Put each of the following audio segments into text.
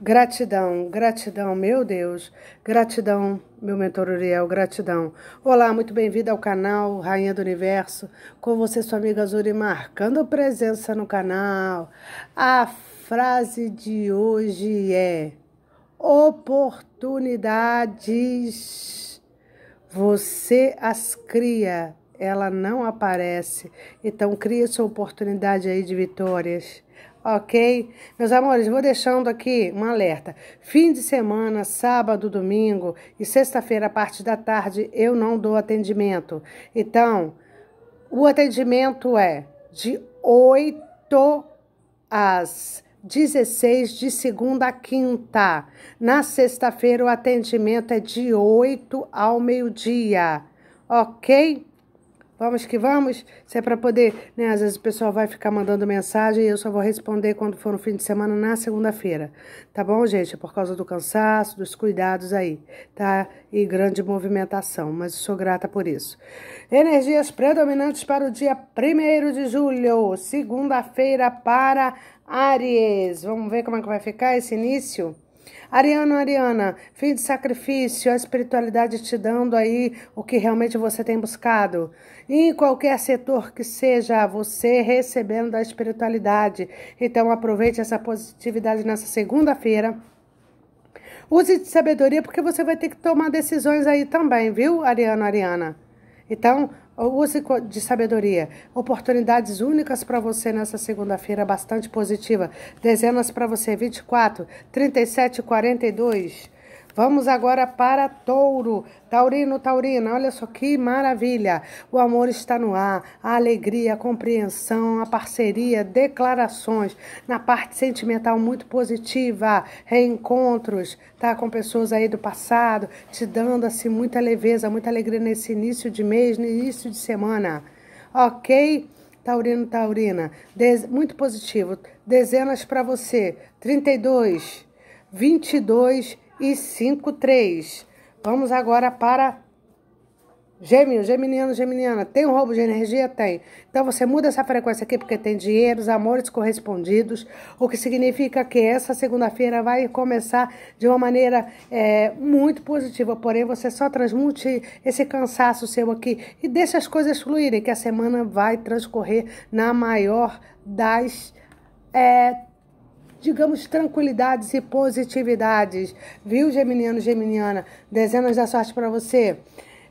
Gratidão, gratidão, meu Deus, gratidão, meu mentor Uriel, gratidão. Olá, muito bem-vindo ao canal Rainha do Universo, com você, sua amiga Zuri, marcando presença no canal. A frase de hoje é: oportunidades você as cria, ela não aparece. Então, cria sua oportunidade aí de vitórias ok? Meus amores, vou deixando aqui um alerta. Fim de semana, sábado, domingo e sexta-feira, a da tarde, eu não dou atendimento. Então, o atendimento é de 8 às 16 de segunda a quinta. Na sexta-feira, o atendimento é de 8 ao meio-dia, ok? Vamos que vamos. Se é para poder, né? Às vezes o pessoal vai ficar mandando mensagem e eu só vou responder quando for no fim de semana, na segunda-feira. Tá bom, gente? É por causa do cansaço, dos cuidados aí, tá? E grande movimentação, mas sou grata por isso. Energias predominantes para o dia 1 de julho, segunda-feira para Aries. Vamos ver como é que vai ficar esse início? Ariano, Ariana, fim de sacrifício, a espiritualidade te dando aí o que realmente você tem buscado. Em qualquer setor que seja, você recebendo da espiritualidade. Então aproveite essa positividade nessa segunda-feira. Use de sabedoria porque você vai ter que tomar decisões aí também, viu, Ariano, Ariana? Então, use de sabedoria. Oportunidades únicas para você nessa segunda-feira, bastante positiva. Dezenas para você, 24, 37, 42. Vamos agora para Touro. Taurino, Taurina, olha só que maravilha. O amor está no ar, a alegria, a compreensão, a parceria, declarações. Na parte sentimental, muito positiva. Reencontros, tá? Com pessoas aí do passado, te dando assim muita leveza, muita alegria nesse início de mês, no início de semana. Ok? Taurino, Taurina, muito positivo. Dezenas para você: 32, 22 e 5, 3. Vamos agora para Gêmeo, geminiano, geminiana, tem um roubo de energia? Tem. Então você muda essa frequência aqui porque tem dinheiro, amores correspondidos, o que significa que essa segunda-feira vai começar de uma maneira é, muito positiva, porém você só transmute esse cansaço seu aqui e deixa as coisas fluírem, que a semana vai transcorrer na maior das é, digamos, tranquilidades e positividades. Viu, Geminiano, Geminiana? Dezenas da sorte para você.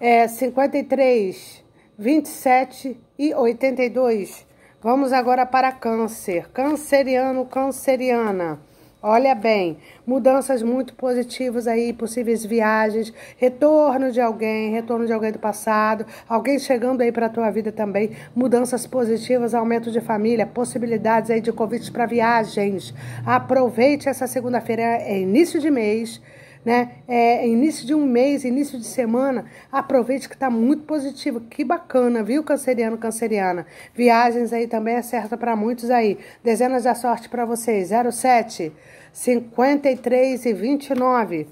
É 53, 27 e 82. Vamos agora para Câncer. Canceriano, Canceriana. Olha bem, mudanças muito positivas aí, possíveis viagens, retorno de alguém, retorno de alguém do passado, alguém chegando aí para a tua vida também, mudanças positivas, aumento de família, possibilidades aí de convites para viagens. Aproveite essa segunda-feira, é início de mês né? É, início de um mês, início de semana, aproveite que está muito positivo. Que bacana, viu, canceriano, canceriana? Viagens aí também é certa para muitos aí. Dezenas da sorte para vocês. 07, 53 e 29.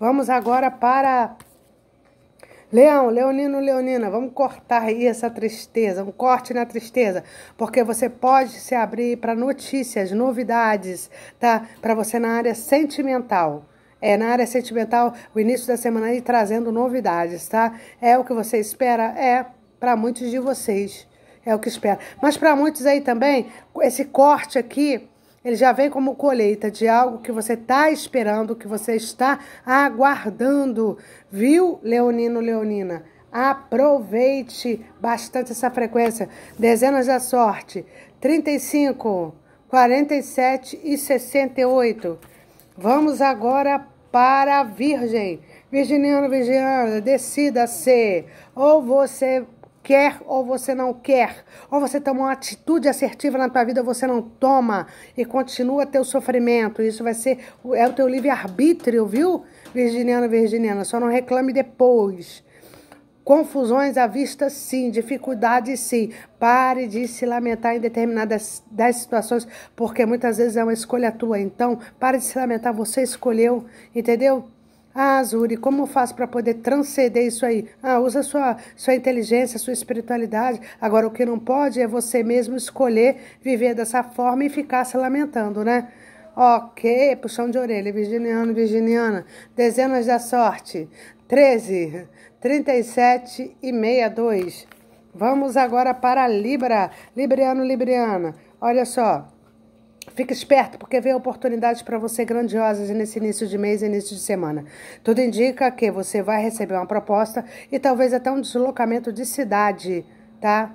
Vamos agora para Leão, Leonino, Leonina, vamos cortar aí essa tristeza, um corte na tristeza, porque você pode se abrir para notícias, novidades, tá? Para você na área sentimental é, na área sentimental, o início da semana aí trazendo novidades, tá? É o que você espera? É, para muitos de vocês. É o que espera. Mas para muitos aí também, esse corte aqui, ele já vem como colheita de algo que você está esperando, que você está aguardando, viu, Leonino, Leonina? Aproveite bastante essa frequência. Dezenas da sorte. 35, 47 e 68. Vamos agora para a Virgem. Virginiana, Virginiana, decida-se. Ou você quer ou você não quer. Ou você toma uma atitude assertiva na tua vida ou você não toma e continua teu sofrimento. Isso vai ser é o teu livre arbítrio, viu? Virginiana, virginiana, só não reclame depois. Confusões à vista, sim. Dificuldades, sim. Pare de se lamentar em determinadas das situações, porque muitas vezes é uma escolha tua. Então, pare de se lamentar. Você escolheu, entendeu? Ah, Zuri, como faço para poder transcender isso aí? Ah, usa sua, sua inteligência, sua espiritualidade. Agora, o que não pode é você mesmo escolher viver dessa forma e ficar se lamentando, né? Ok, puxão de orelha, virginiano, virginiana. Dezenas da sorte. 13. 37 e 62. Vamos agora para Libra. Libriano, Libriana, olha só. Fique esperto, porque vem oportunidades para você grandiosas nesse início de mês e início de semana. Tudo indica que você vai receber uma proposta e talvez até um deslocamento de cidade, tá?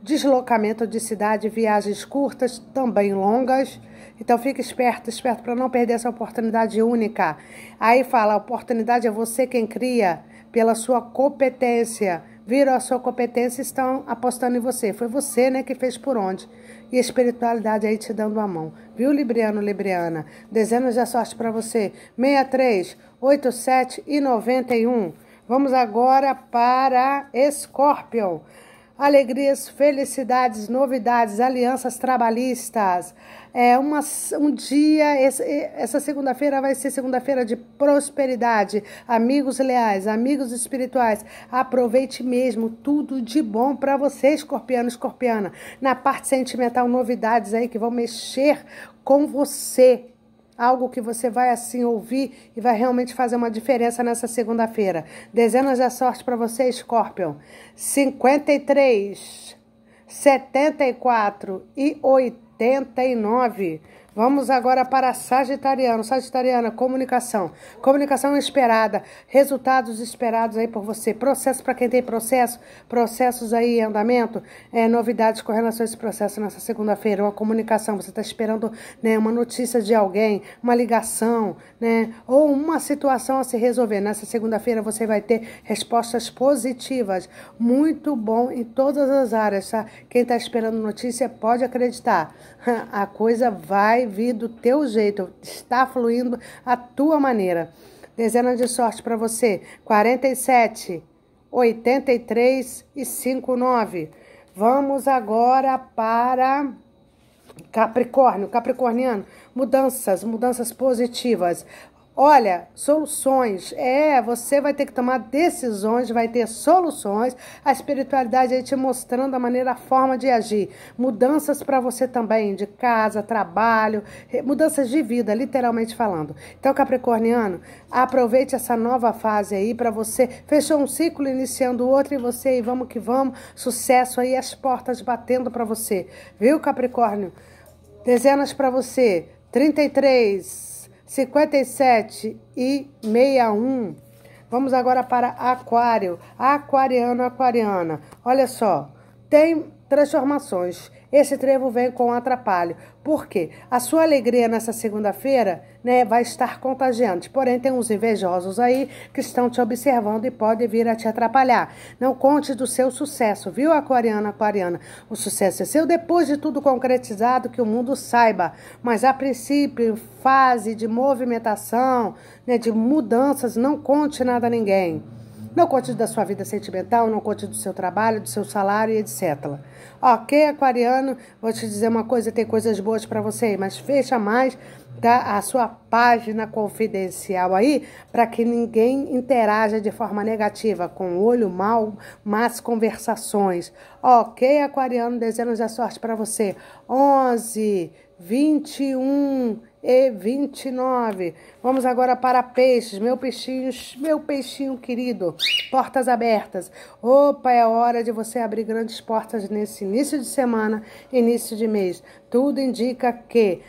Deslocamento de cidade, viagens curtas, também longas. Então fique esperto, esperto para não perder essa oportunidade única. Aí fala, a oportunidade é você quem cria pela sua competência. Viram a sua competência e estão apostando em você. Foi você, né, que fez por onde. E a espiritualidade aí te dando a mão. Viu, Libriano, Libriana? Dezenas de sorte para você. 63, 87 e 91. Vamos agora para Escorpião alegrias, felicidades, novidades, alianças trabalhistas. É uma, um dia, essa segunda-feira vai ser segunda-feira de prosperidade. Amigos leais, amigos espirituais, aproveite mesmo tudo de bom para você, escorpiano, escorpiana. Na parte sentimental, novidades aí que vão mexer com você algo que você vai assim ouvir e vai realmente fazer uma diferença nessa segunda-feira. Dezenas de sorte para você, Scorpion. 53, 74 e 89. Vamos agora para Sagitariano. Sagitariana, comunicação. Comunicação esperada, resultados esperados aí por você. Processo para quem tem processo, processos aí em andamento, é, novidades com relação a esse processo nessa segunda-feira. Uma comunicação, você está esperando né, uma notícia de alguém, uma ligação, né, ou uma situação a se resolver. Nessa segunda-feira você vai ter respostas positivas. Muito bom em todas as áreas, tá? Quem está esperando notícia pode acreditar. A coisa vai vir teu jeito, está fluindo a tua maneira. Dezena de sorte para você: 47, 83 e 59. Vamos agora para Capricórnio, Capricorniano, mudanças, mudanças positivas. Olha, soluções. É, você vai ter que tomar decisões, vai ter soluções. A espiritualidade aí te mostrando a maneira, a forma de agir. Mudanças para você também, de casa, trabalho, mudanças de vida, literalmente falando. Então, Capricorniano, aproveite essa nova fase aí para você. Fechou um ciclo, iniciando outro e você aí, vamos que vamos. Sucesso aí, as portas batendo para você. Viu, Capricórnio? Dezenas para você. 33. 57 e 61. Vamos agora para aquário, aquariano, aquariana. Olha só, tem transformações. Esse trevo vem com atrapalho. Por quê? A sua alegria nessa segunda-feira né, vai estar contagiante. Porém, tem uns invejosos aí que estão te observando e podem vir a te atrapalhar. Não conte do seu sucesso, viu, aquariana, aquariana? O sucesso é seu depois de tudo concretizado, que o mundo saiba. Mas, a princípio, fase de movimentação, né, de mudanças, não conte nada a ninguém. Não conte da sua vida sentimental, não conte do seu trabalho, do seu salário e etc. Ok, aquariano, vou te dizer uma coisa, tem coisas boas para você, mas fecha mais tá, a sua página confidencial aí para que ninguém interaja de forma negativa, com olho mal, más conversações. Ok, aquariano, desejos a sorte para você. 11, 21 e 29. Vamos agora para peixes, meu peixinho, meu peixinho querido. Portas abertas. Opa, é hora de você abrir grandes portas nesse início de semana, início de mês. Tudo indica que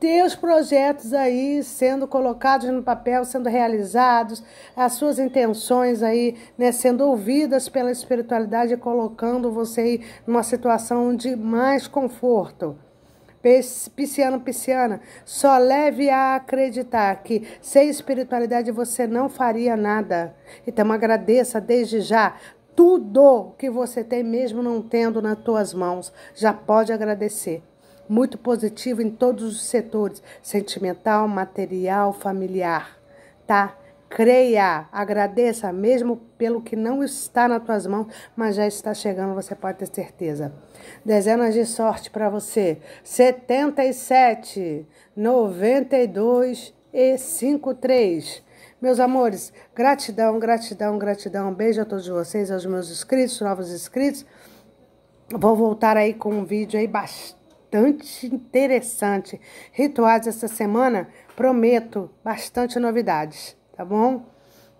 teus projetos aí sendo colocados no papel, sendo realizados, as suas intenções aí, né, sendo ouvidas pela espiritualidade, colocando você aí numa situação de mais conforto pisciano, pisciana, só leve a acreditar que sem espiritualidade você não faria nada. Então agradeça desde já tudo que você tem, mesmo não tendo nas tuas mãos. Já pode agradecer. Muito positivo em todos os setores, sentimental, material, familiar, tá? Creia, agradeça mesmo pelo que não está nas tuas mãos, mas já está chegando, você pode ter certeza. Dezenas de sorte para você. 77, 92 e 53. Meus amores, gratidão, gratidão, gratidão. Um beijo a todos vocês, aos meus inscritos, novos inscritos. Vou voltar aí com um vídeo aí bastante interessante. Rituais essa semana, prometo, bastante novidades tá bom?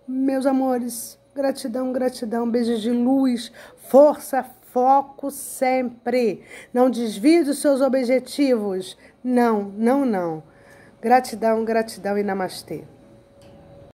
Meus amores, gratidão, gratidão, beijos de luz, força, foco sempre. Não desvie dos seus objetivos. Não, não, não. Gratidão, gratidão e namastê.